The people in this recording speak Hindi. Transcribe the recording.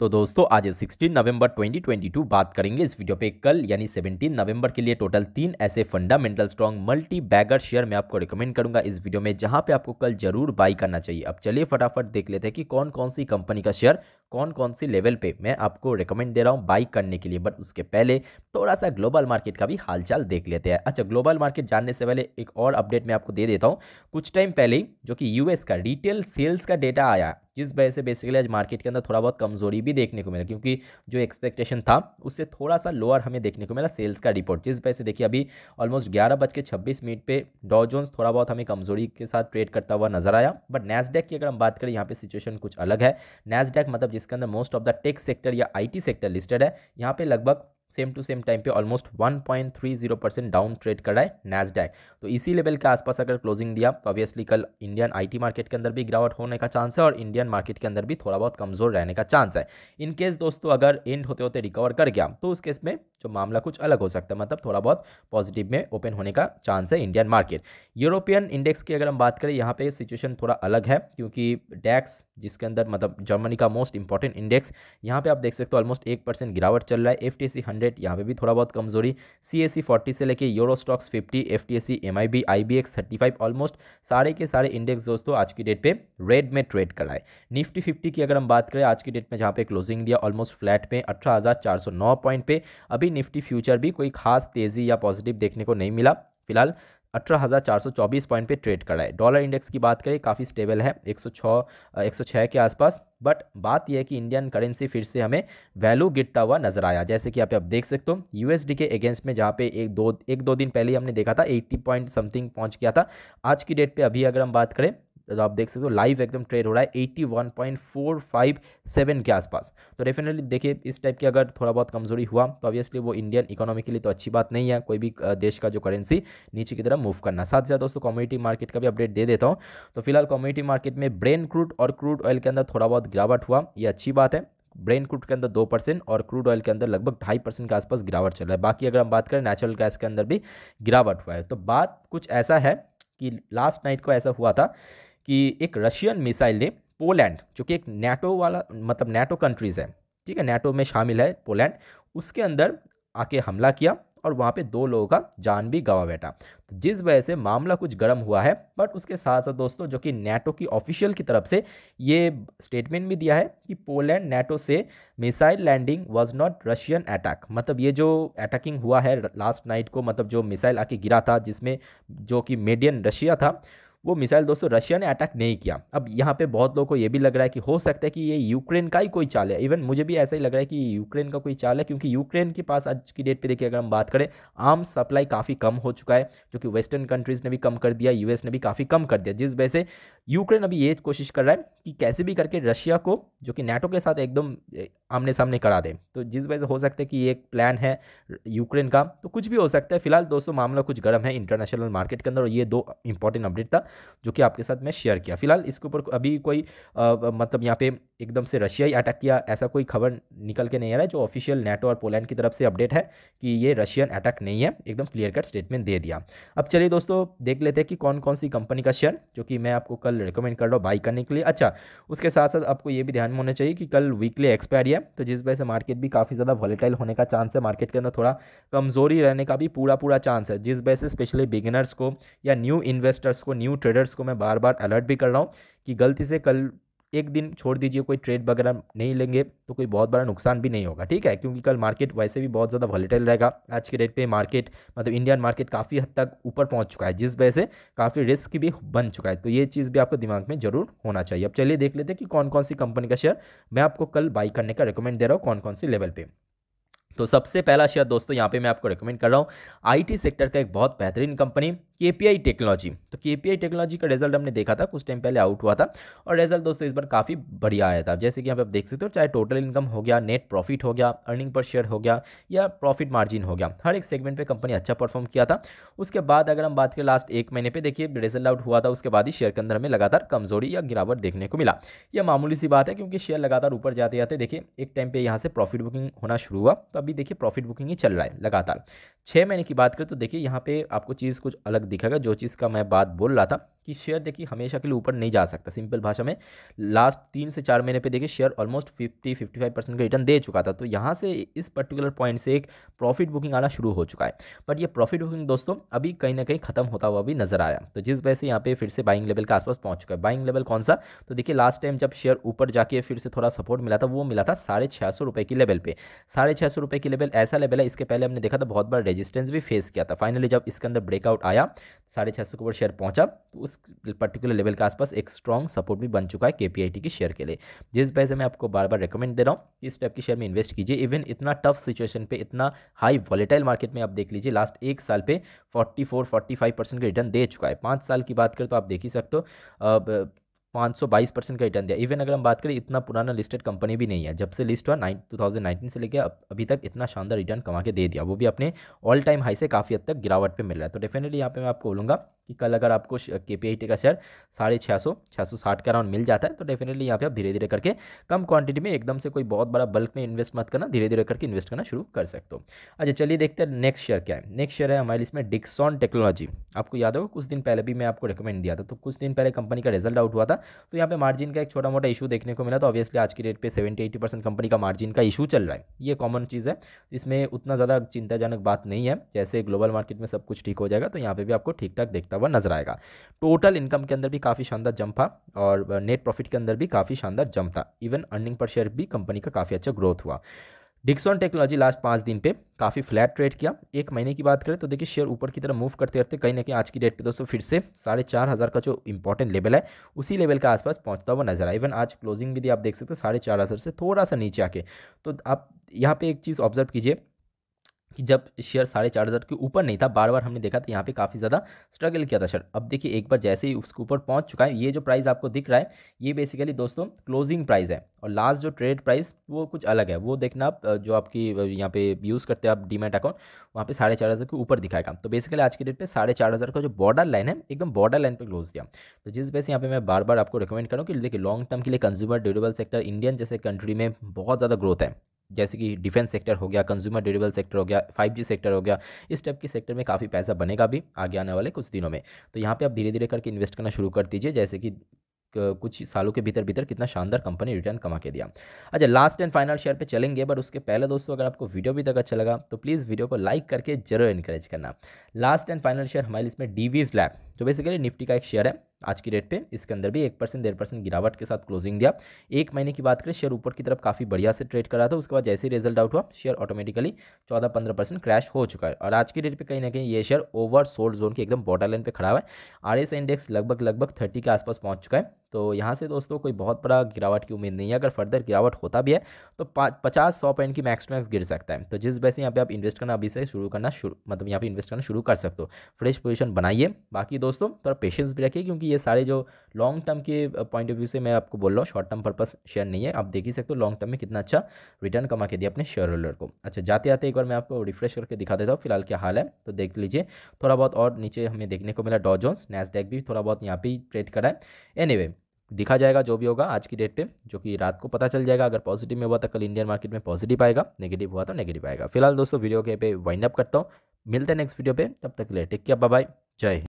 तो दोस्तों आज 16 नवंबर 2022 बात करेंगे इस वीडियो पे कल यानी 17 नवंबर के लिए टोटल तीन ऐसे fundamental strong multi bagger share मैं आपको रिकमेंड करूंगा इस वीडियो में जहां पे आपको कल जरूर बाई करना चाहिए अब चलिए फटाफट देख लेते हैं कि कौन कौन सी कंपनी का शेयर कौन कौन सी लेवल पे मैं आपको रिकमेंड दे रहा हूँ बाई करने के लिए बट उसके पहले थोड़ा सा ग्लोबल मार्केट का भी हालचाल देख लेते हैं अच्छा ग्लोबल मार्केट जानने से पहले एक और अपडेट मैं आपको दे देता हूँ कुछ टाइम पहले जो कि यूएस का रिटेल सेल्स का डेटा आया जिस वजह से बेसिकली आज मार्केट के अंदर थोड़ा बहुत कमजोरी भी देखने को मिला क्योंकि जो एक्सपेक्टेशन था उससे थोड़ा सा लोअर हमें देखने को मिला सेल्स का रिपोर्ट जिस वजह से देखिए अभी ऑलमोस्ट ग्यारह बज के छब्बीस मिनट पे डॉ जोन्स थोड़ा बहुत हमें कमजोरी के साथ ट्रेड करता हुआ नजर आया बट नैसडेक की अगर हम बात करें यहाँ पे सिचुएशन कुछ अलग है नैसडेक मतलब जिसके अंदर most of the tech sector या आईटी सेक्टर लिस्टेड है यहाँ पे लगभग सेम टू सेम टाइम पे ऑलमोस्ट 1.30 परसेंट डाउन ट्रेड कर रहा है नैसडैक तो इसी लेवल के आसपास अगर क्लोजिंग दिया तो ऑब्वियसली कल इंडियन आईटी मार्केट के अंदर भी गिरावट होने का चांस है और इंडियन मार्केट के अंदर भी थोड़ा बहुत कमजोर रहने का चांस है इन केस दोस्तों अगर एंड होते होते रिकवर कर गया तो उस केस में जो मामला कुछ अलग हो सकता है मतलब थोड़ा बहुत पॉजिटिव में ओपन होने का चांस है इंडियन मार्केट यूरोपियन इंडेक्स की अगर हम बात करें यहाँ पे सिचुएशन थोड़ा अलग है क्योंकि डैक्स जिसके अंदर मतलब जर्मनी का मोस्ट इंपॉर्टेंट इंडेक्स यहाँ पे आप देख सकते हो ऑलमोस्ट एक परसेंट गिरावट चल रहा है एफ टी हंड्रेड यहाँ पे भी थोड़ा बहुत कमजोरी सी एस सी फोर्टी से लेके Euro Stoxx fifty F T S C M I B I B X thirty five almost सारे के सारे इंडेक्स दोस्तों आज की डेट पे रेड में ट्रेड कराए निफ्टी फिफ्टी की अगर हम बात करें आज की डेट में जहाँ पे क्लोजिंग दिया ऑलमोस्ट फ्लैट पे अठारह हज़ार चार सौ नौ पॉइंट पे अभी निफ्टी फ्यूचर भी कोई खास तेज़ी या पॉजिटिव देखने को नहीं मिला फिलहाल अठारह पॉइंट पे ट्रेड कर रहा है डॉलर इंडेक्स की बात करें काफ़ी स्टेबल है 106 106 के आसपास बट बात यह है कि इंडियन करेंसी फिर से हमें वैल्यू गिरता हुआ नजर आया जैसे कि आप देख सकते हो यूएसडी के अगेंस्ट में जहाँ पे एक दो एक दो दिन पहले हमने देखा था 80 पॉइंट समथिंग पहुँच गया था आज की डेट पर अभी अगर हम बात करें तो आप देख सकते हो लाइव एकदम ट्रेड हो रहा है eighty one point four five seven के आसपास तो डेफिनेटली देखिए इस टाइप की अगर थोड़ा बहुत कमजोरी हुआ तो ऑब्वियसली वो इंडियन इकोनॉमी के लिए तो अच्छी बात नहीं है कोई भी देश का जो करेंसी नीचे की तरफ मूव करना साथ ही साथ दोस्तों कम्युनिटी मार्केट का भी अपडेट दे देता हूँ तो फिलहाल कम्युनिटी मार्केट में ब्रेन क्रूड और क्रूड ऑयल के अंदर थोड़ा बहुत गिरावट हुआ ये अच्छी बात है ब्रेन क्रूड के अंदर दो परसेंट और क्रूड ऑयल के अंदर लगभग ढाई परसेंट के आसपास गिरावट चल रहा है बाकी अगर हम बात करें नेचुरल गैस के अंदर भी गिरावट हुआ है तो बात कुछ ऐसा है कि लास्ट नाइट को ऐसा हुआ था कि एक रशियन मिसाइल ने पोलैंड जो कि एक नेटो वाला मतलब नेटो कंट्रीज़ है ठीक है नेटो में शामिल है पोलैंड उसके अंदर आके हमला किया और वहाँ पे दो लोगों का जान भी गंवा बैठा तो जिस वजह से मामला कुछ गर्म हुआ है बट उसके साथ साथ दोस्तों जो कि नेटो की ऑफिशियल की तरफ से ये स्टेटमेंट भी दिया है कि पोलैंड नेटो से missile landing was not Russian attack मतलब ये जो अटैकिंग हुआ है लास्ट नाइट को मतलब जो मिसाइल आके गिरा था जिसमें जो कि मेडियन रशिया था वो मिसाइल दोस्तों रशिया ने अटैक नहीं किया अब यहाँ पे बहुत लोगों को ये भी लग रहा है कि हो सकता है कि ये यूक्रेन का ही कोई चाल है इवन मुझे भी ऐसा ही लग रहा है कि यूक्रेन का कोई चाल है क्योंकि यूक्रेन के पास आज की डेट पर देखिए अगर हम बात करें आर्म सप्लाई काफ़ी कम हो चुका है जो कि वेस्टर्न कंट्रीज़ ने भी कम कर दिया यूएस ने भी काफ़ी कम कर दिया जिस वजह से यूक्रेन अभी ये कोशिश कर रहा है कि कैसे भी करके रशिया को जो कि नेटो के साथ एकदम आमने सामने करा दे तो जिस वजह से हो सकता है कि ये एक प्लान है यूक्रेन का तो कुछ भी हो सकता है फिलहाल दोस्तों मामला कुछ गर्म है इंटरनेशनल मार्केट के अंदर और ये दो इंपॉर्टेंट अपडेट था जो कि आपके साथ मैं शेयर किया फिलहाल इसके ऊपर अभी कोई आ, मतलब यहाँ पे एकदम से रशिया ही अटैक किया ऐसा कोई खबर निकल के नहीं आ रहा है जो ऑफिशियल नेटो और पोलैंड की तरफ से अपडेट है कि ये रशियन अटैक नहीं है एकदम क्लियर कट स्टेटमेंट दे दिया अब चलिए दोस्तों देख लेते हैं कि कौन कौन सी कंपनी का शेयर जो कि मैं आपको कल रिकमेंड कर रहा हूँ बाई करने के लिए अच्छा उसके साथ साथ आपको ये भी ध्यान में होना चाहिए कि कल वीकली एक्सपायरी है तो जिस वजह से मार्केट भी काफ़ी ज़्यादा वॉलेटाइल होने का चांस है मार्केट के अंदर थोड़ा कमज़ोरी रहने का भी पूरा पूरा चांस है जिस वजह से स्पेशली बिगिनर्स को या न्यू इन्वेस्टर्स को न्यू ट्रेडर्स को मैं बार बार अलर्ट भी कर रहा हूँ कि गलती से कल एक दिन छोड़ दीजिए कोई ट्रेड वगैरह नहीं लेंगे तो कोई बहुत बड़ा नुकसान भी नहीं होगा ठीक है क्योंकि कल मार्केट वैसे भी बहुत ज़्यादा वॉलीटाइल रहेगा आज के डेट पे मार्केट मतलब इंडियन मार्केट काफ़ी हद तक ऊपर पहुंच चुका है जिस वजह से काफ़ी रिस्क भी बन चुका है तो ये चीज़ भी आपको दिमाग में जरूर होना चाहिए अब चलिए देख लेते हैं कि कौन कौन सी कंपनी का शेयर मैं आपको कल बाई करने का रिकमेंड दे रहा हूँ कौन कौन सी लेवल पर तो सबसे पहला शेयर दोस्तों यहाँ पे मैं आपको रेकमेंड कर रहा हूँ आईटी सेक्टर का एक बहुत बेहतरीन कंपनी केपीआई टेक्नोलॉजी तो केपीआई टेक्नोलॉजी का रिजल्ट हमने देखा था कुछ टाइम पहले आउट हुआ था और रिजल्ट दोस्तों इस बार काफ़ी बढ़िया आया था जैसे कि यहाँ पे आप देख सकते हो चाहे टोटल इनकम हो गया नेट प्रॉफिट हो गया अर्निंग पर शेयर हो गया या प्रॉफिट मार्जिन हो गया हर एक सेगमेंट पर कंपनी अच्छा परफॉर्म किया था उसके बाद अगर हम बात करें लास्ट एक महीने पर देखिए रिजल्ट आउट हुआ था उसके बाद ही शेयर के अंदर हमें लगातार कमजोरी या गिरावट देखने को मिला यह मामूली सी बात है क्योंकि शेयर लगातार ऊपर जाते जाते देखिए एक टाइम पर यहाँ से प्रॉफिट बुकिंग होना शुरू हुआ तो अभी देखिए प्रॉफिट बुकिंग ही चल रहा है लगातार छः महीने की बात करें तो देखिए यहाँ पे आपको चीज़ कुछ अलग दिखेगा जो चीज़ का मैं बात बोल रहा था कि शेयर देखिए हमेशा के लिए ऊपर नहीं जा सकता सिंपल भाषा में लास्ट तीन से चार महीने पे देखिए शेयर ऑलमोस्ट 50 55 परसेंट का रिटर्न दे चुका था तो यहाँ से इस पर्टिकुलर पॉइंट से एक प्रॉफिट बुकिंग आना शुरू हो चुका है बट ये प्रॉफिट बुकिंग दोस्तों अभी कहीं ना कहीं खत्म होता हुआ भी नजर आया तो जिस वजह से यहाँ पे फिर से बाइंग लेवल के आसपास पहुँच चुका है बाइंग लेवल कौन सा तो देखिए लास्ट टाइम जब शेयर ऊपर जाके फिर से थोड़ा सपोर्ट मिला था वो मिला था साढ़े छः सौ रुपये की लेवल पर साढ़े छः सौ रुपये की लेवल ऐसा लेवल है इसके पहले हमने देखा था बहुत बार रेजिस्टेंस भी फेस किया था फाइनली जब इसके अंदर ब्रेकआउट आया साढ़े छः सौ के ऊपर शेयर पहुंचा तो उस पर्टिकुलर लेवल के आसपास एक स्ट्रॉन्ग सपोर्ट भी बन चुका है के के शेयर के लिए जिस वजह से मैं आपको बार बार रिकमेंड दे रहा हूँ इस टाइप के शेयर में इन्वेस्ट कीजिए इवन इतना टफ सिचुएशन पर इतना हाई वॉलेटाइल मार्केट में आप देख लीजिए लास्ट एक साल फोर फोर्टी फाइव परसेंट का रिटर्न दे चुका है पाँच साल की बात करें तो आप देख ही सकते हो 522 परसेंट का रिटर्न दिया इवन अगर हम बात करें इतना पुराना लिस्टेड कंपनी भी नहीं है जब से लिस्ट हुआ नाइन टू थाउजेंड नाइनटीन से लेकर अभी तक इतना शानदार रिटर्न कमा के दे दिया वो भी अपने ऑल टाइम हाई से काफ़ी हद तक गिरावट पे मिल रहा है तो डेफिनेटली यहाँ पे मैं आपको बोलूँगा कि कल अगर आपको के पी का शेयर साढ़े छः सौ छः सौ साठ का राउंड मिल जाता है तो डेफिनेटली यहाँ पे आप धीरे धीरे करके कम क्वांटिटी में एकदम से कोई बहुत बड़ा बल्क में इन्वेस्ट मत करना धीरे धीरे करके इन्वेस्ट करना शुरू कर सकते हो अच्छा चलिए देखते हैं नेक्स्ट शेयर क्या है नेक्स्ट शेयर है हमारे इसमें डिक्सॉन टेक्नोलॉजी आपको याद होगा कुछ दिन पहले भी मैं आपको रिकमेंड दिया था तो कुछ दिन पहले कंपनी का रिजल्ट आउट हुआ था तो यहाँ पर मार्जिन का एक छोटा मोटा इशू देखने को मिला तो ऑब्वियसली आज की डेट पर सेवेंटी एटी परसेंट कंपनी का मार्जिन का इशू चल रहा है ये कॉमन चीज़ है इसमें उतना ज़्यादा चिंताजनक बात नहीं है जैसे ग्लोबल मार्केट में सब कुछ ठीक हो जाएगा तो यहाँ पर भी आपको ठीक ठाक देखता हुआ नजर आएगा टोटल इनकम के अंदर भी काफ़ी शानदार जंप था और नेट uh, प्रॉफिट के अंदर भी काफ़ी शानदार जंप था इवन अर्निंग पर शेयर भी कंपनी का काफ़ी अच्छा ग्रोथ हुआ डिक्सॉन टेक्नोलॉजी लास्ट पाँच दिन पे काफ़ी फ्लैट ट्रेड किया एक महीने की बात करें तो देखिए शेयर ऊपर की तरफ मूव करते करते कहीं ना कहीं आज की डेट पे दोस्तों फिर से साढ़े चार हज़ार का जो इंपॉर्टेंट लेवल है उसी लेवल के आसपास पहुंचता हुआ नजर आया इवन आज क्लोजिंग भी दी आप देख सकते हो साढ़े चार हज़ार से थोड़ा सा नीचे आके तो आप यहाँ पर एक चीज़ ऑब्जर्व कीजिए कि जब शेयर साढ़े चार हज़ार के ऊपर नहीं था बार बार हमने देखा था तो यहाँ पे काफ़ी ज़्यादा स्ट्रगल किया था शेयर अब देखिए एक बार जैसे ही उसके ऊपर पहुँच चुका है ये जो प्राइस आपको दिख रहा है ये बेसिकली दोस्तों क्लोजिंग प्राइस है और लास्ट जो ट्रेड प्राइस वो कुछ अलग है वो देखना आप जो आपकी यहाँ पे यूज़ करते हैं आप डीमेट अकाउंट वहाँ पे साढ़े चार हज़ार के ऊपर दिखाएगा तो बेसिकली आज के डेट पे साढ़े चार हज़ार का जो बॉर्डर लाइन है एकदम बॉर्डर लाइन पे क्लोज दिया तो जिस वजह से यहाँ पे मैं बार बार आपको रिकमेंड करूँ कि देखिए लॉन्ग टर्म के लिए कंज्यूमर ड्यूरेबल सेक्टर इंडियन जैसे कंट्री में बहुत ज़्यादा ग्रोथ है जैसे कि डिफेंस सेक्टर हो गया कंज्यूमर ड्यूरेबल सेक्टर हो गया फाइव सेक्टर हो गया इस टाइप के सेक्टर में काफ़ी पैसा बनेगा भी आगे आने वाले कुछ दिनों में तो यहाँ पर आप धीरे धीरे करके इन्वेस्ट करना शुरू कर दीजिए जैसे कि कुछ सालों के भीतर भीतर कितना शानदार कंपनी रिटर्न कमा के दिया अच्छा लास्ट एंड फाइनल शेयर पे चलेंगे बट उसके पहले दोस्तों अगर आपको वीडियो भी तक अच्छा लगा तो प्लीज़ वीडियो को लाइक करके जरूर इनकरेज करना लास्ट एंड फाइनल शेयर हमारे इसमें डीवीज लैब जो बेसिकली निफ्टी का एक शेयर है आज की डेट पे इसके अंदर भी एक परसेंट डेढ़ परसेंट गिरावट के साथ क्लोजिंग दिया एक महीने की बात करें शेयर ऊपर की तरफ काफ़ी बढ़िया से ट्रेड कर रहा था उसके बाद जैसे ही रिजल्ट आउट हुआ शेयर ऑटोमेटिकली चौदह पंद्रह परसेंट क्रैश हो चुका है और आज की डेट पर कहीं ना कहीं ये शेयर ओवर सोल्ड जोन के एकदम बॉर्डर लाइन पर खड़ा हुआ है आर इंडेक्स लगभग लगभग थर्टी के आसपास पहुँच चुका है तो यहाँ से दोस्तों कोई बहुत बड़ा गिरावट की उम्मीद नहीं है अगर फर्दर गिरावट होता भी है तो पचास सौ पॉइंट की मैक्स टू मैक्स गिर सकता है तो जिस वजह से यहाँ पे आप इन्वेस्ट करना अभी से शुरू करना शुरू मतलब यहाँ पे इन्वेस्ट करना शुरू कर सकते हो फ्रेश पोजीशन बनाइए बाकी दोस्तों थोड़ा पेशेंस भी रखिए क्योंकि ये सारे जो लॉन्ग टर्म के पॉइंट ऑफ व्यू से मैं आपको बोल रहा हूँ शॉर्ट टर्म पर्पज शेयर नहीं है आप देख ही सकते हो लॉन्ग टर्म में कितना अच्छा रिटर्न कमा के दिया अपने शेयर होल्डर को अच्छा जाते आते एक बार मैं आपको रिफ्रेश करके दिखा देता हूँ फिलहाल क्या हाल है तो देख लीजिए थोड़ा बहुत और नीचे हमें देखने को मिला डॉ जोन्स नैसडेक भी थोड़ा बहुत यहाँ पे ट्रेड करा है वे दिखा जाएगा जो भी होगा आज की डेट पे जो कि रात को पता चल जाएगा अगर पॉजिटिव में हुआ तो कल इंडियन मार्केट में पॉजिटिव आएगा नेगेटिव हुआ तो नेगेटिव आएगा फिलहाल दोस्तों वीडियो के पे वाइंड अप करता हूँ मिलते हैं नेक्स्ट वीडियो पे तब तक ले टेक किया बाय जय